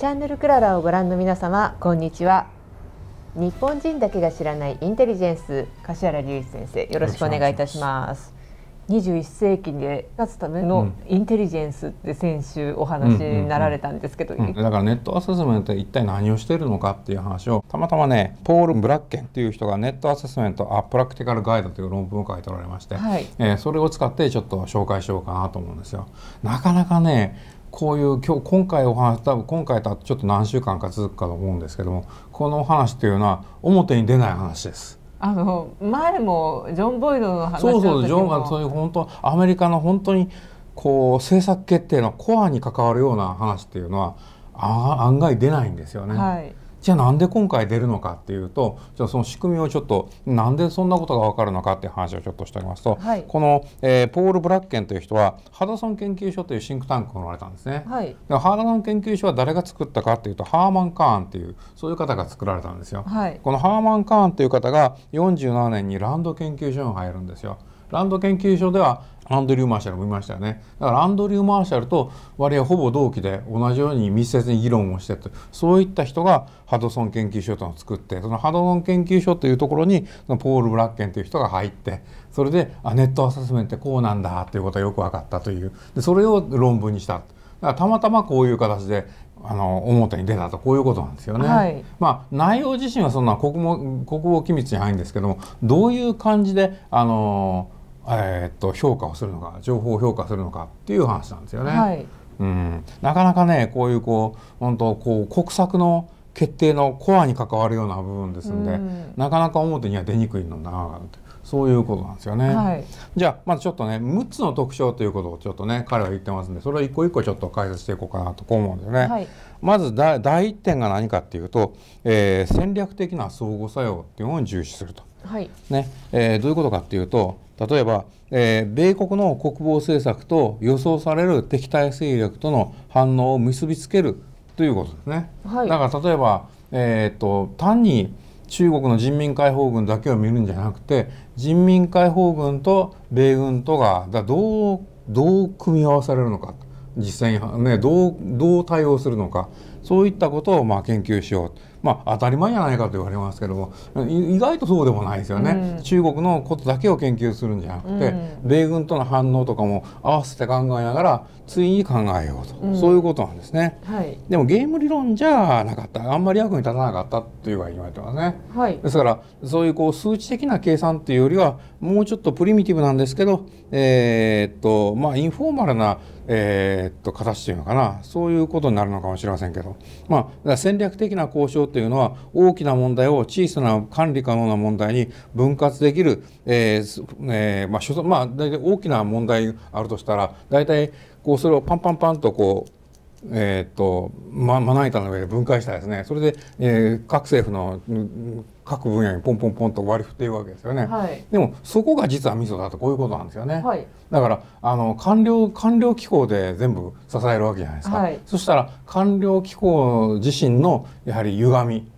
チャンネルクララをご覧の皆様こんにちは日本人だけが知らないインテリジェンス柏原隆一先生よろしくお願いいたします21世紀で勝つためのインテリジェンスって先週お話になられたんですけど、だからネットアセスメント一体何をしているのかっていう話をたまたまねポール・ブラッケンっていう人がネットアセスメント・アプラクティカル・ガイドという論文を書いておられまして、はい、えー、それを使ってちょっと紹介しようかなと思うんですよ。なかなかねこういう今日今回お話多分今回とちょっと何週間か続くかと思うんですけどもこのお話というのは表に出ない話です。あの前もジョン・ボイドの話そうそうジョンがそういう本当アメリカの本当にこう政策決定のコアに関わるような話っていうのはあ案外出ないんですよね。はいじゃあなんで今回出るのかっていうとじゃあその仕組みをちょっとなんでそんなことが分かるのかっていう話をちょっとしておきますと、はい、この、えー、ポール・ブラッケンという人はハドソン研究所というシンクタンクを生まれたんですね、はい、でハドソン研究所は誰が作ったかっていうとハーマン・カーンっていうそういう方が作られたんですよ、はい、このハーマン・カーンという方が47年にランド研究所に入るんですよランド研究所ではアンドリュー・マーシャルもいましたよねだからアンドリュー・マーシャルと割合ほぼ同期で同じように密接に議論をしてて、そういった人がハドソン研究所というのを作ってそのハドソン研究所というところにそのポール・ブラッケンという人が入ってそれであネットアセスメントってこうなんだということがよく分かったというでそれを論文にした。だからたまたまこういう形であの表に出たとこういうことなんですよね。はい、まあ内容自身はそんな国語国語機密に入るんですけどもどういう感じであのーえー、っと評価をするのか情報を評価するのかっていう話なんですよね。はい、うん、なかなかねこういうこう本当こう国策の決定のコアに関わるような部分ですんで、うん、なかなか表には出にくいのだなそういうことなんですよね。はい、じゃあまずちょっとね6つの特徴ということをちょっとね彼は言ってますんでそれを一個一個ちょっと解説していこうかなとこう思うんですよね。はい、まず第1点が何かっていうと、えー、戦略的な相互作用っていうのを重視すると。はいねえー、どういうことかっていうと例えば、えー、米国の国防政策と予想される敵対勢力との反応を結びつけるということですね。はい、だから例えば、えー、っと単に中国の人民解放軍だけを見るんじゃなくて人民解放軍と米軍とがどうどう組み合わされるのか実際に、ね、どうどう対応するのかそういったことをまあ研究しようまあ、当たり前じゃないかと言われますけども意外とそうでもないですよね、うん、中国のことだけを研究するんじゃなくて、うん、米軍との反応とかも合わせて考えながらついに考えようと、うん、そういうことなんですね、はい、でもゲーム理論じゃなかったあんまり役に立たなかったっていうふうに言われてますね、はい、ですからそういうこう数値的な計算っていうよりはもうちょっとプリミティブなんですけどえー、っとまあインフォーマルなえー、っと形というのかなそういうことになるのかもしれませんけど、まあ、戦略的な交渉というのは大きな問題を小さな管理可能な問題に分割できる、えーえー、まあまあ、大体大きな問題あるとしたら大体こうそれをパンパンパンとこうえーとま、まな板の上で分解したですねそれで、えー、各政府の、各分野にポンポンポンと割り振っているわけですよね、はい、でもそこが実はミソだとこういうことなんですよね、はい、だからあの官僚官僚機構で全部支えるわけじゃないですか、はい、そしたら官僚機構自身のやはり歪み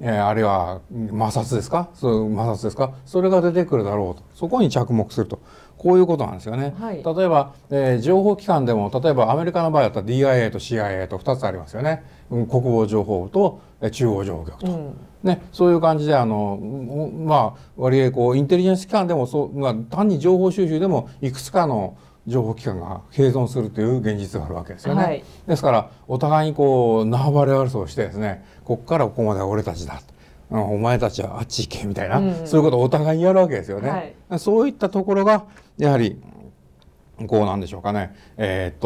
えー、あるいは摩擦ですかそう摩擦ですかそれが出てくるだろうとそこに着目するとこういうことなんですよね。はい、例えば、えー、情報機関でも例えばアメリカの場合だったら DIA と CIA と2つありますよね、うん、国防情報と、えー、中央情報局と、うん、ね、そういう感じであの、まあ、割合こうインテリジェンス機関でもそう、まあ、単に情報収集でもいくつかの情報機関が併存するという現実があるわけですよね、はい、ですからお互いにこう縄張り争いしてですねこっからここまで俺たちだお前たちはあっち行けみたいな、うん、そういうことをお互いにやるわけですよね、はい、そういったところがやはりこうなんでしょうかね、えー、っ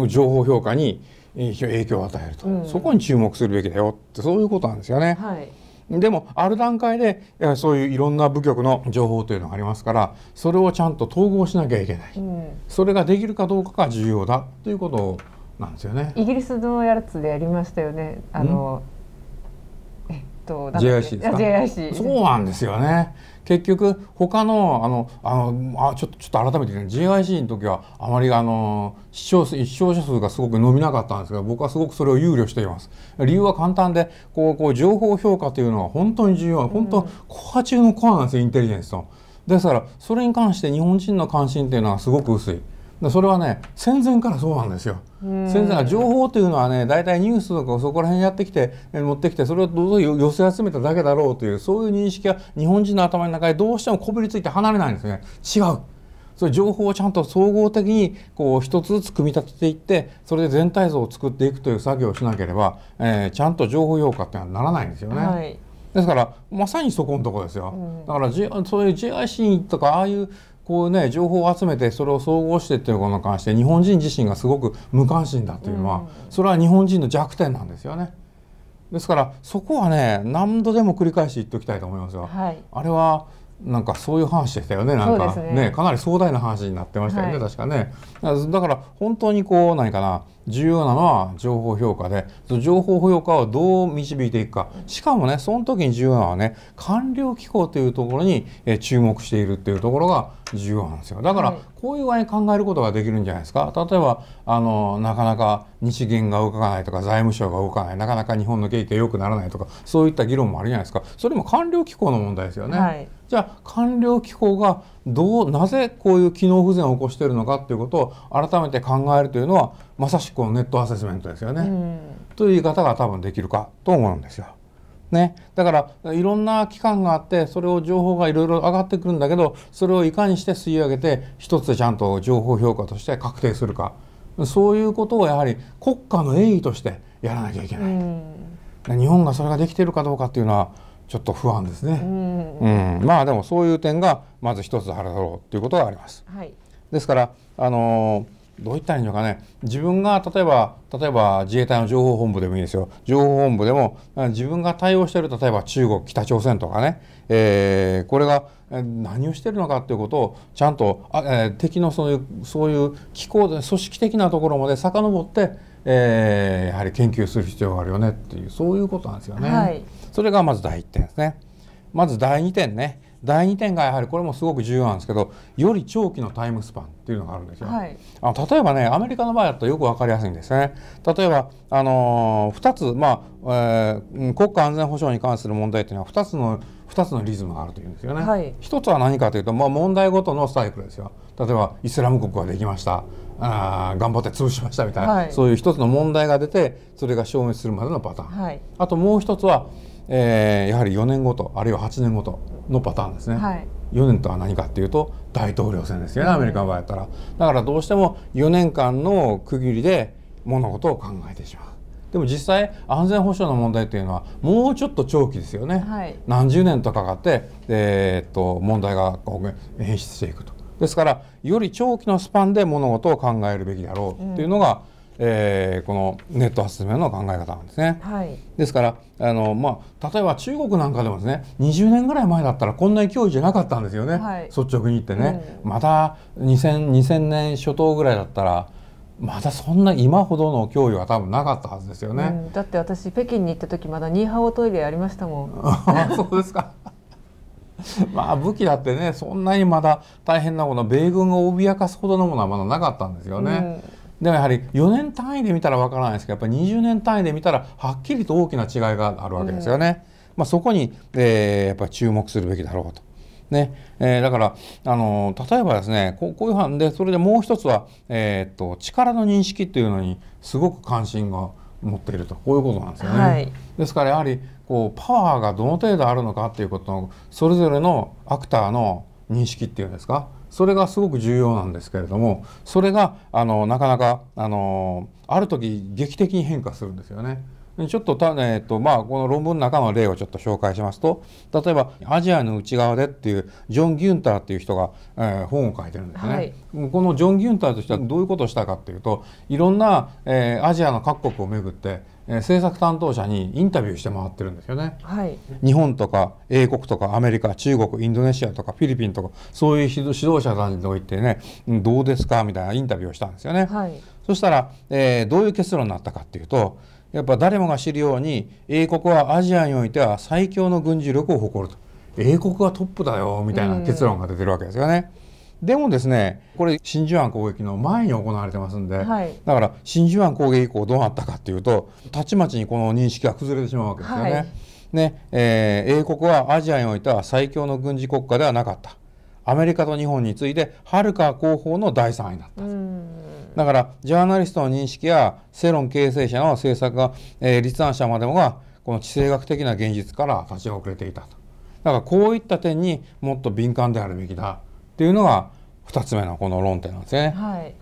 と情報評価に影響を与えると、うん、そこに注目するべきだよってそういうことなんですよね。はいでもある段階でそういういろんな部局の情報というのがありますからそれをちゃんと統合しなきゃいけない、うん、それができるかどうかが重要だということなんですよね。イギリスのやつでやりましたよねあの、うんと JIC ですか JIC そうなんですよね結局他のあのあのあちょっとちょっと改めて、ね、JIC の時はあまりあの視聴視聴者数がすごく伸びなかったんですが僕はすごくそれを憂慮しています理由は簡単でこうこう情報評価というのは本当に重要本当、コア中のコアなんですよインテリジェンスとですからそれに関して日本人の関心というのはすごく薄い。それはね戦前からそうなんですよ。戦前は情報というのはね大体ニュースとかそこら辺やってきて持ってきてそれをどうぞ寄せ集めただけだろうというそういう認識が日本人の頭の中でどうしてもこびりついて離れないんですね違うそれいう情報をちゃんと総合的にこう一つずつ組み立てていってそれで全体像を作っていくという作業をしなければ、えー、ちゃんと情報評価っていうのはならないんですよね。はいですからまさにそこのとこですよ、だから、そういう JIC とかああいうこうね情報を集めてそれを総合してっていうことに関して日本人自身がすごく無関心だというのは、それは日本人の弱点なんですよね。ですからそこはね何度でも繰り返し言っておきたいと思いますよ。あれはなんかそういう話でしたよねなんかね、かなり壮大な話になってましたよね、確かねだから本当にこう何かな重要なのは情報評価でその情報評価をどう導いていくかしかもねその時に重要なのはね官僚機構というところに注目しているっていうところが重要なんですよだから、こういう具合に考えることができるんじゃないですか例えばあのなかなか日銀が動かないとか財務省が動かないなかなか日本の景気が良くならないとかそういった議論もあるじゃないですかそれも官僚機構の問題ですよね。はいじゃあ官僚機構がどうなぜこういう機能不全を起こしているのかということを改めて考えるというのはまさしくネットアセスメントですよね、うん、という言い方が多分できるかと思うんですよ。ね、だからいろんな期間があってそれを情報がいろいろ上がってくるんだけどそれをいかにして吸い上げて一つでちゃんと情報評価として確定するかそういうことをやはり国家の栄誉としてやらなきゃいけない、うん、日本がそれができているかどうかっていうのはちょっと不安ですね、うん、うん、まあでもそういう点がまず一つあるだろうということがあります。はい、ですからあのーどう言ったらいいのかね自分が例えば例えば自衛隊の情報本部でもいいですよ情報本部でも自分が対応している例えば中国北朝鮮とかね、えー、これが何をしているのかということをちゃんとあ、えー、敵のそういうそういう機構で組織的なところまで遡って、えー、やはり研究する必要があるよねっていうそういうことなんですよね。はい、それがまず第1点ですね。まず第2点ね第2点がやはりこれもすごく重要なんですけどより長期のタイムスパンっていうのがあるんですよ、はい、あ例えばねアメリカの場合だとよく分かりやすいんですね例えば、あのー、2つ、まあえー、国家安全保障に関する問題っていうのは2つの2つのリズムがあるというんですよね、はい、1つは何かというと、まあ、問題ごとのサイクルですよ例えばイスラム国ができましたあ頑張って潰しましたみたいな、はい、そういう一つの問題が出てそれが消滅するまでのパターン、はい、あともう一つは、えー、やはり4年ごとあるいは8年ごとのパターンですね、はい、4年とは何かっていうと大統領選ですよね、アメリカの場合だったらだからどうしても4年間の区切りで物事を考えてしまうでも実際安全保障の問題というのはもうちょっと長期ですよね、はい、何十年とかかって、えー、っと問題がこう演出していくとですからより長期のスパンで物事を考えるべきだろうっていうのが、うんえー、このネット発明の考え方なんですね。はい、ですからあの、まあ、例えば中国なんかでもですね20年ぐらい前だったらこんな勢いじゃなかったんですよね、はい、率直に言ってね、うん、また 2000, 2000年初頭ぐらいだったらまだそんな今ほどの脅威は多分なかったはずですよね、うん、だって私北京に行った時まだニーハオトイレありましたもん そうですか まあ武器だってねそんなにまだ大変なもの米軍を脅かすほどのものはまだなかったんですよね、うんではやはり4年単位で見たらわからないですけどやっぱり20年単位で見たらはっきりと大きな違いがあるわけですよね。うん、まあ、そこに、えー、やっぱ注目するべきだろうと。ねえー、だから、あの例えばですねこういう犯でそれでもう一つは、えー、っと力の認識っていうのにすごく関心が持っているとこういうことなんですよね。はい、ですからやはりこうパワーがどの程度あるのかっていうことのそれぞれのアクターの認識っていうんですかそれがすごく重要なんですけれどもそれがあのなかなかあのある時劇的に変化するんですよね。ちょっとえーとまあ、この論文の中の例をちょっと紹介しますと例えば「アジアの内側で」っていうジョン・ギュンターっていう人が、えー、本を書いてるんですね、はい、このジョン・ギュンターとしてはどういうことをしたかっていうといろんな、えー、アジアの各国をめぐってえ制作担当者にインタビューして回ってるんですよね、はい、日本とか英国とかアメリカ中国インドネシアとかフィリピンとかそういう指導者たちにおいてねどうですかみたいなインタビューをしたんですよね、はい、そしたら、えー、どういう結論になったかっていうとやっぱ誰もが知るように英国はアジアにおいては最強の軍事力を誇ると英国がトップだよみたいな結論が出てるわけですよね。うんでもですねこれ真珠湾攻撃の前に行われてますんで、はい、だから真珠湾攻撃以降どうなったかっていうとたちまちにこの認識が崩れてしまうわけですよね。はいねえー、英国はアジアにおいては最強の軍事国家ではなかった。アメリカと日本に次いではるか後方の第3位だっただからジャーナリストの認識や世論形成者の政策が、えー、立案者までもがこの地政学的な現実から立ち遅れていたとだからこういった点にもっと敏感であるべきだっていうのが2つ目のこの論点なんですね。はい、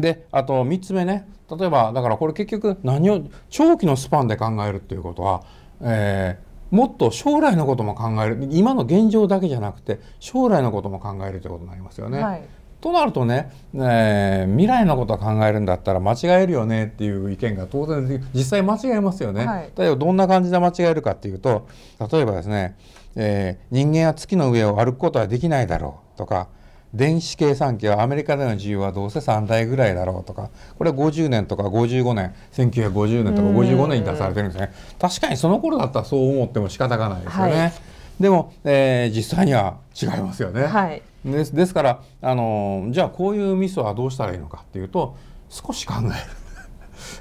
であと3つ目ね例えばだからこれ結局何を長期のスパンで考えるっていうことは、えー、もっと将来のことも考える今の現状だけじゃなくて将来のことも考えるということになりますよね。はい、となるとね、えー、未来のことを考えるんだったら間違えるよねっていう意見が当然実際間違えますよね。はい、例えばどんな感じで間違えるかっていうと例えばですね、えー、人間は月の上を歩くことはできないだろうとか電子計算機はアメリカでの需要はどうせ3台ぐらいだろうとかこれは50年とか55年1950年とか55年に出されてるんですね確かにその頃だったらそう思っても仕方がないですよね、はい、でも、えー、実際には違いますよね、はい、ですですからあのじゃあこういうミスはどうしたらいいのかっていうと少し考える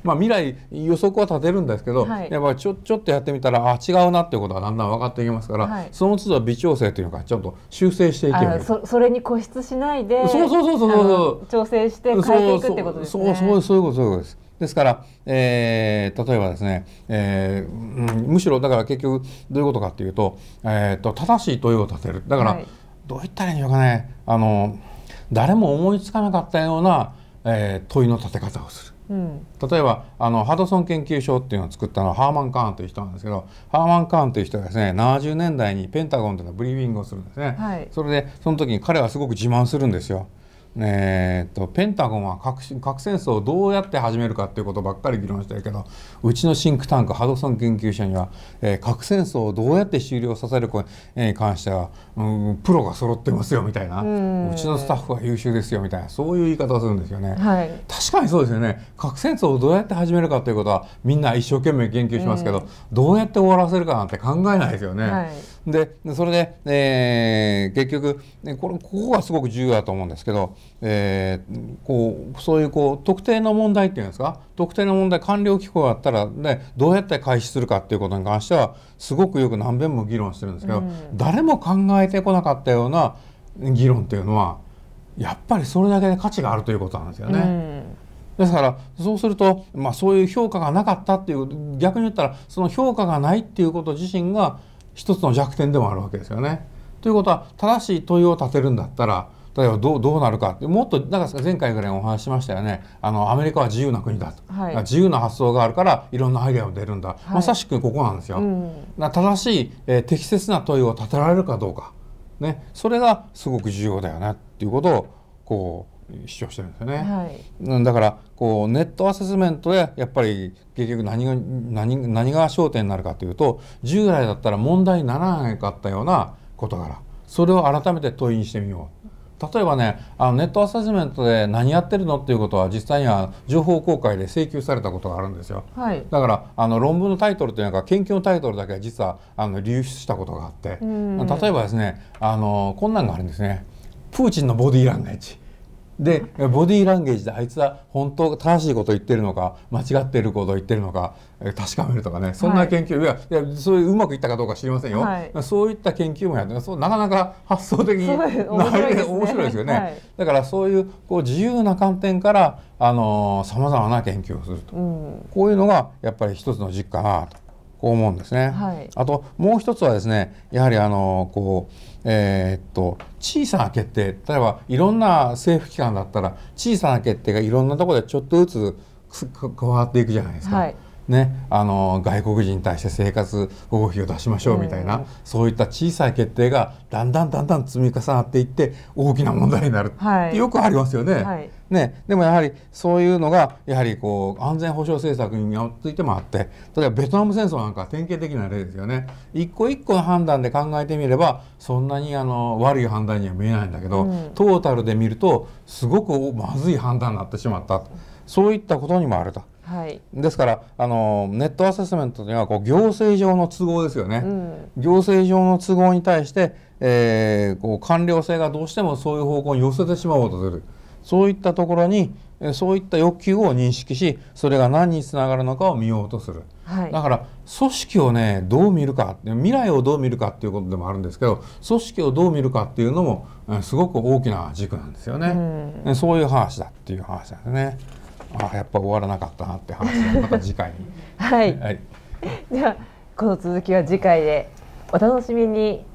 まあ、未来予測は立てるんですけど、はい、やっぱちょちょっとやってみたらあ違うなっていうことがだんだん分かっていきますから、はい、その都度微調整というかちょっと修正していけばそそれに固執しないでそうそうそうそう調整して変えていくってことですね。そうそうそういうことそういうことです。ですから、えー、例えばですね、えー、むしろだから結局どういうことかっていうと,、えーと、正しい問いを立てるだから、はい、どういったらいいんでしょうかねあの誰も思いつかなかったような、えー、問いの立て方をする。うん、例えばあのハドソン研究所っていうのを作ったのはハーマン・カーンという人なんですけどハーマン・カーンという人がですね70年代にペンタゴンでのブリーフィングをするんですね、はい、それでその時に彼はすごく自慢するんですよ。えーと、ペンタゴンは核核戦争をどうやって始めるかっていうことばっかり議論してるけどうちのシンクタンクハドソン研究所には、えー、核戦争をどうやって終了させるかに関しては、うん、プロが揃ってますよみたいなうちのスタッフは優秀ですよみたいなそういう言い方をするんですよね、はい、確かにそうですよね核戦争をどうやって始めるかということはみんな一生懸命研究しますけど、どうやって終わらせるかなんて考えないですよね。はいでそれで、えー、結局これここがすごく重要だと思うんですけど、えー、こうそういうこう特定の問題っていうんですか特定の問題官僚機構があったら、ね、どうやって開始するかっていうことに関してはすごくよく何遍も議論してるんですけど、うん、誰も考えてこなかったような議論っていうのはやっぱりそれだけで価値があるということなんですよね。うんですからそうすると、まあ、そういう評価がなかったっていう逆に言ったらその評価がないっていうこと自身が一つの弱点でもあるわけですよね。ということは正しい問いを立てるんだったら例えばどうどうなるかってもっとなんか前回ぐらいお話ししましたよねあのアメリカは自由な国だと、はい、自由な発想があるからいろんなアイデアが出るんだ、はい、まさしくここなんですよ。うん、正しい、えー、適切な問いを立てられるかどうか、ね、それがすごく重要だよねっていうことをこう主張してるんですよね、はい、だからこうネットアセスメントでやっぱり結局何が何何が焦点になるかというと従来だったら問題にならなかったような事柄それを改めて問いにしてみよう。例えばねあのネットアセスメントで何やってるのっていうことは実際には情報公開で請求されたことがあるんですよ、はい、だからあの論文のタイトルというか研究のタイトルだけは実はあの流出したことがあって例えばですねあのこんなんがあるんですね「プーチンのボディーランゲージ」でボディーランゲージであいつは本当正しいことを言ってるのか間違ってることを言ってるのか確かめるとかねそんな研究、はい、いやそういううまくいったかどうか知りませんよ、はい、そういった研究もやってそうなかなか発想的に面白いです、よね、はい、だからそういうこう自由な観点からさまざまな研究をすると、うん、こういうのがやっぱり一つの実かなと。こう思うんですね。はい、あともう一つはですねやはりあのこうえー、っと小さな決定例えばいろんな政府機関だったら小さな決定がいろんなところでちょっとずつ変わっていくじゃないですか。はいね、あの外国人に対して生活保護費を出しましょうみたいな、うん、そういった小さい決定がだんだんだんだん積み重なっていって大きな問題になる、ってよくありますよね。はい、ね、でもやはりそういうのがやはりこう安全保障政策についてもあって例えばベトナム戦争なんか典型的な例ですよね一個一個の判断で考えてみればそんなにあの悪い判断には見えないんだけど、うん、トータルで見るとすごくまずい判断になってしまったそういったことにもあると。はい、ですからあのネットアセスメントというのはこう行政上の都合ですよね、うん、行政上の都合に対して、えー、こう官僚性がどうしてもそういう方向に寄せてしまおうとするそういったところにそういった欲求を認識しそれが何につながるのかを見ようとする、はい、だから組織をねどう見るか未来をどう見るかっていうことでもあるんですけど組織をどう見るかっていうのもすごく大きな軸なんですよね、うん、そういう話だっていう話なんですね。あやっぱ終わらなかったなって話また次回にはい、はい、じゃあこの続きは次回でお楽しみに